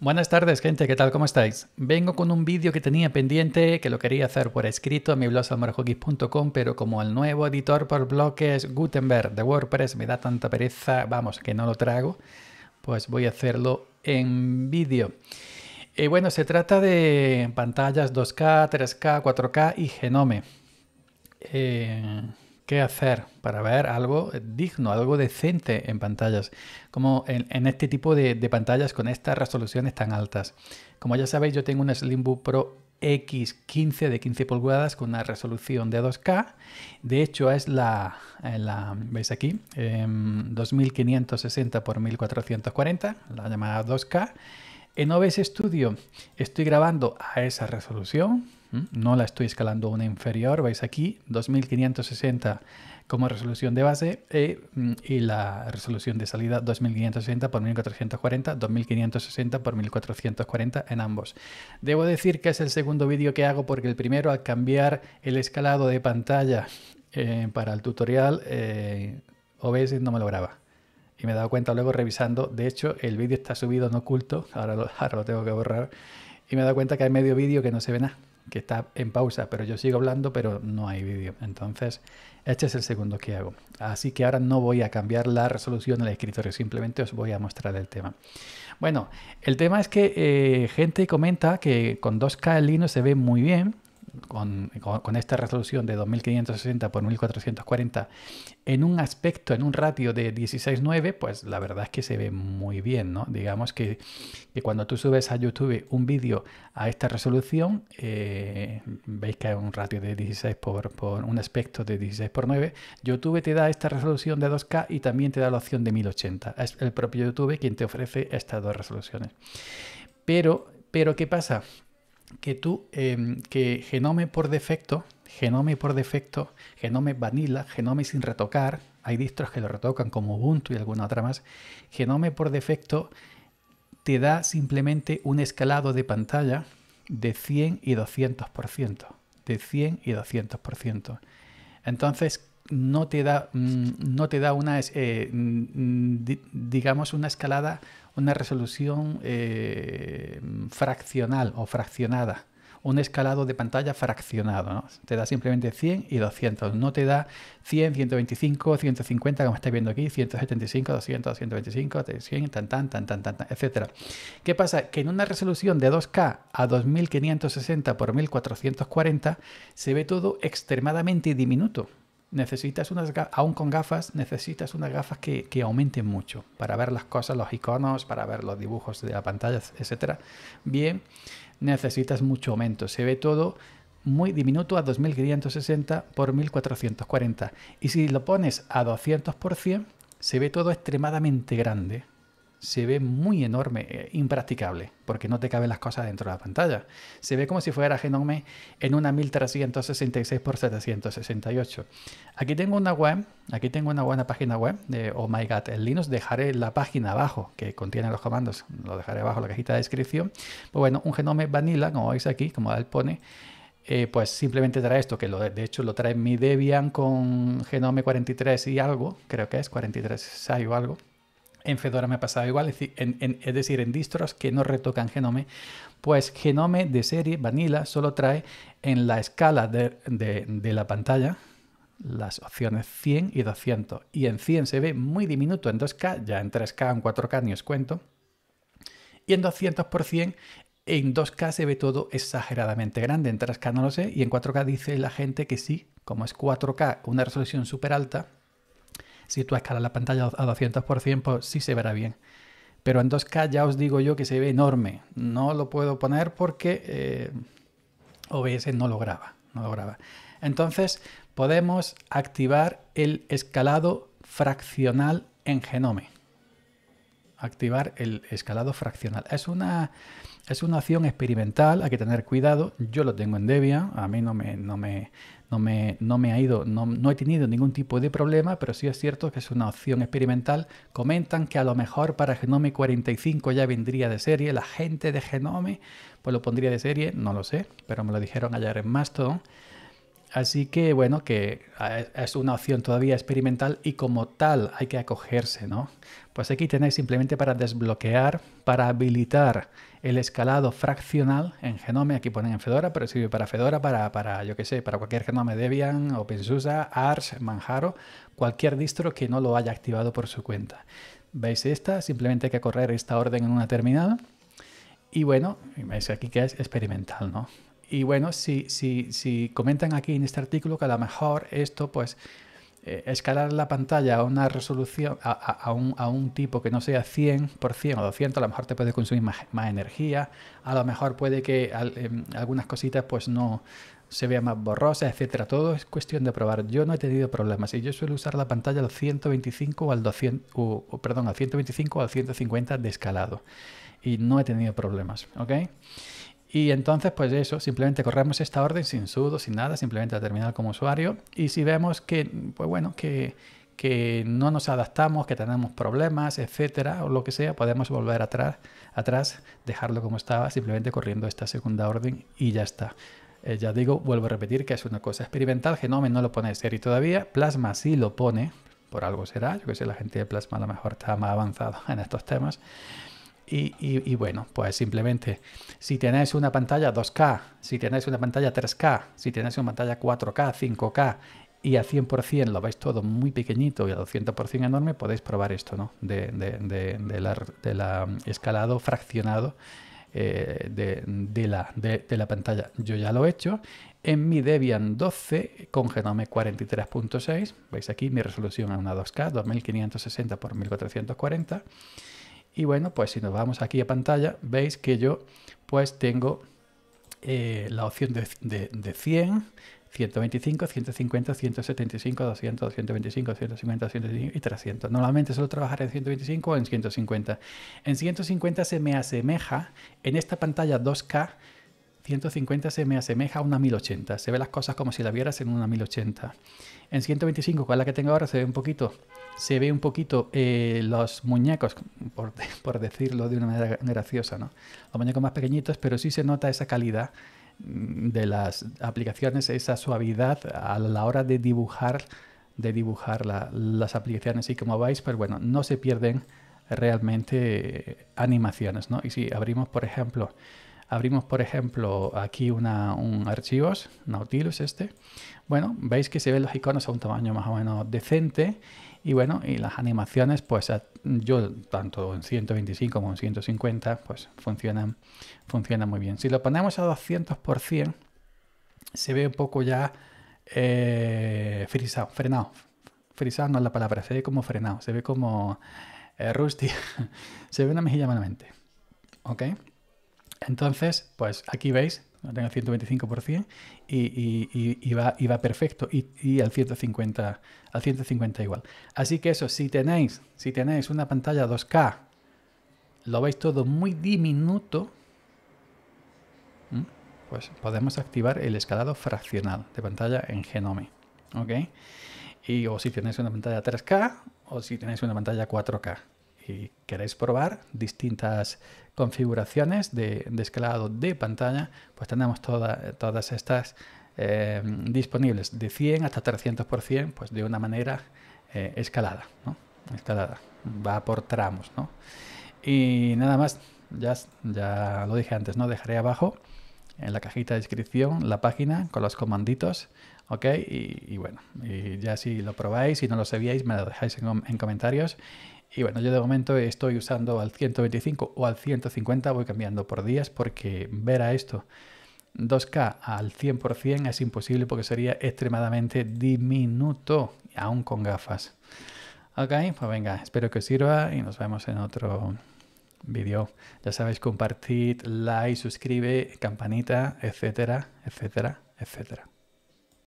Buenas tardes gente, ¿qué tal? ¿Cómo estáis? Vengo con un vídeo que tenía pendiente, que lo quería hacer por escrito en mi blog pero como el nuevo editor por bloques Gutenberg de WordPress me da tanta pereza, vamos, que no lo trago, pues voy a hacerlo en vídeo. Y eh, bueno, se trata de pantallas 2K, 3K, 4K y Genome. Eh, qué hacer para ver algo digno, algo decente en pantallas, como en, este tipo de, pantallas con estas resoluciones tan altas. Como ya sabéis, yo tengo una Slimbook Pro X15 de 15 pulgadas con una resolución de 2K. De hecho, es la, eh, ¿veis aquí? 2560 x 1440, la llamada 2K. En OBS Studio estoy grabando a esa resolución, no la estoy escalando una inferior, veis aquí 2560 como resolución de base eh, mm, y la resolución de salida 2560 por 1440, 2560 por 1440 en ambos. Debo decir que es el segundo vídeo que hago porque el primero al cambiar el escalado de pantalla eh, para el tutorial eh, OBS no me lo graba. Y me he dado cuenta luego revisando, de hecho el vídeo está subido en oculto, ahora lo, ahora lo tengo que borrar, y me he dado cuenta que hay medio vídeo que no se ve nada que está en pausa, pero yo sigo hablando, pero no hay vídeo. Entonces, este es el segundo que hago. Así que ahora no voy a cambiar la resolución del escritorio, simplemente os voy a mostrar el tema. Bueno, el tema es que eh, gente comenta que con 2K el lino se ve muy bien, con, esta resolución de 2560 por 1440 en un aspecto, en un ratio de 16.9, pues la verdad es que se ve muy bien, ¿no? Digamos que, cuando tú subes a YouTube un vídeo a esta resolución, eh, veis que hay un ratio de 16 por, por un aspecto de 16 por 9, YouTube te da esta resolución de 2K y también te da la opción de 1080. Es el propio YouTube quien te ofrece estas dos resoluciones. Pero, pero ¿qué pasa? que tú, em, que Genome por defecto, Genome por defecto, Genome Vanilla, Genome sin retocar, hay distros que lo retocan como Ubuntu y alguna otra más, Genome por defecto te da simplemente un escalado de pantalla de 100 y 200%, de 100 y 200%. Entonces, Mm, no te da, una, eh, digamos, una escalada, una resolución eh, fraccional o fraccionada. Un escalado de pantalla fraccionado, ¿no? Te da simplemente 100 y 200. No te da 100, 125, 150, como estáis viendo aquí, 175, 200, 125, 100, tan, tan, tan, tan, tan, etc. ¿Qué pasa? Que en una resolución de 2K a 2560 por 1440 se ve todo extremadamente diminuto necesitas unas aún con gafas, necesitas unas gafas que, que, aumenten mucho para ver las cosas, los iconos, para ver los dibujos de la pantalla, etcétera. Bien, necesitas mucho aumento. Se ve todo muy diminuto a 2560 por 1440. Y si lo pones a 200%, se ve todo extremadamente grande se ve muy enorme, eh, impracticable, porque no te caben las cosas dentro de la pantalla. Se ve como si fuera genome en una 1366x768. Aquí tengo una web, aquí tengo una buena página web de Oh My God en Linux. Dejaré la página abajo que contiene los comandos, lo dejaré abajo en la cajita de descripción. Pues bueno, un genome vanilla, como veis aquí, como él pone. Eh, pues simplemente trae esto, que lo, de hecho lo trae mi Debian con Genome 43 y algo, creo que es 43 o algo, en Fedora me ha pasado igual, es decir en, distros que no retocan Genome, pues Genome de serie Vanilla solo trae en la escala de, la pantalla las opciones 100 y 200. Y en 100 se ve muy diminuto en 2K, ya en 3K, en 4K ni os cuento. Y en 200 por en 2K se ve todo exageradamente grande, en 3K no lo sé, y en 4K dice la gente que sí, como es 4K, una resolución súper alta, si tú escalas la pantalla a 200%, pues sí se verá bien. Pero en 2K ya os digo yo que se ve enorme. No lo puedo poner porque eh, OBS no lo graba. No Entonces podemos activar el escalado fraccional en Genome. Activar el escalado fraccional. Es una, es una opción experimental, hay que tener cuidado. Yo lo tengo en Debian, a mí no me, no me, no me, no me ha ido, no, no, he tenido ningún tipo de problema, pero sí es cierto que es una opción experimental. Comentan que a lo mejor para Genome 45 ya vendría de serie, la gente de Genome pues lo pondría de serie, no lo sé, pero me lo dijeron ayer en Mastodon. Así que bueno, que ah, es una opción todavía experimental y como tal hay que acogerse, ¿no? Pues aquí tenéis simplemente para desbloquear, para habilitar el escalado fraccional en Genome, aquí ponen en Fedora, pero sirve para Fedora, para, yo sé, para cualquier Genome Debian, OpenSUSE, Arch, Manjaro, cualquier distro que no lo haya activado por su cuenta. ¿Veis esta? Simplemente hay que correr esta orden en una terminal. Y bueno, veis aquí que es experimental, ¿no? y bueno, si, comentan aquí en este artículo que a lo mejor esto, pues, eh, escalar la pantalla a una resolución, a, un, a, un, tipo que no sea 100 o 200, a lo mejor te puede consumir más, energía, a lo mejor puede que em, algunas cositas, pues, no se vea más borrosas, etcétera. Todo es cuestión de probar. Yo no he tenido problemas y yo suelo usar la pantalla al 125 o al 200, perdón, al 125 o al 150 de escalado y no he tenido problemas, ¿ok? Y entonces, pues eso, simplemente corremos esta orden sin sudo, sin nada, simplemente a terminal como usuario. Y si vemos que, pues bueno, que, que no nos adaptamos, que tenemos problemas, etcétera, o lo que sea, podemos volver atrás, atrás, dejarlo como estaba, simplemente corriendo esta segunda orden y ya está. Eh, ya digo, vuelvo a repetir que es una cosa experimental, Genome no lo pone ser y todavía, Plasma sí lo pone, por algo será, yo que sé, la gente de Plasma a lo mejor está más avanzada en estos temas. Y, bueno, pues simplemente, si tenéis una pantalla 2K, si tenéis una pantalla 3K, si tenéis una pantalla 4K, 5K y a 100% lo veis todo muy pequeñito y a 200% enorme, podéis probar esto, ¿no? De, la, escalado fraccionado eh, de, la, de la pantalla. Yo ya lo he hecho en mi Debian 12 con Genome 43.6. Veis aquí mi resolución a una 2K, 2560 x 1440 y bueno, pues si nos vamos aquí a pantalla, veis que yo pues tengo eh, la opción de, 100, 125, 150, 175, 200, 225, 150, 150 y 300. Normalmente suelo trabajar en 125 o en 150. En 150 se me asemeja en esta pantalla 2K 150 se me asemeja a una 1080. Se ve las cosas como si las vieras en una 1080. En 125, con la que tengo ahora, se ve un poquito, se ve un poquito eh, los muñecos, por, decirlo de una manera graciosa, ¿no? Los muñecos más pequeñitos, pero sí se nota esa calidad mm, de las aplicaciones, esa suavidad a la hora de dibujar, de dibujar las aplicaciones. Y como vais, Pero pues bueno, no se pierden realmente eh, animaciones, ¿no? Y si abrimos, por ejemplo, abrimos por ejemplo aquí un archivos, Nautilus este, bueno, veis que se ven los iconos a un tamaño más o menos decente y bueno, y las animaciones pues yo tanto en 125 como en 150 pues funcionan, muy bien. Si lo ponemos a 200% se ve un poco ya eh, frisado, frenado. Frisado no es la palabra, se ve como frenado, se ve como eh, rusty, se ve una mejilla malamente. ¿Ok? Entonces, pues aquí veis, lo tengo 125% y, va, perfecto y, al, 150, al 150 igual. Así que eso, si tenéis, si tenéis una pantalla 2K, lo veis todo muy diminuto, pues podemos activar el escalado fraccional de pantalla en Genome. ¿Ok? Y o si tenéis una pantalla 3K o si tenéis una pantalla 4K y queréis probar distintas configuraciones de, escalado de pantalla, pues tenemos todas todas estas eh, disponibles de 100 hasta 300%, pues de una manera eh, escalada, escalada, va por tramos. ¿no? Y nada más, ya, ya lo dije antes, ¿no? dejaré abajo en la cajita de descripción la página con los comanditos, ¿ok? Y, bueno, y ya si lo probáis, si no lo sabíais, me lo dejáis en comentarios y bueno, yo de momento estoy usando al 125 o al 150, voy cambiando por días porque ver a esto 2K al 100% es imposible porque sería extremadamente diminuto, aún con gafas. Ok, pues venga, espero que os sirva y nos vemos en otro vídeo. Ya sabéis, compartid, like, suscribe, campanita, etcétera, etcétera, etcétera.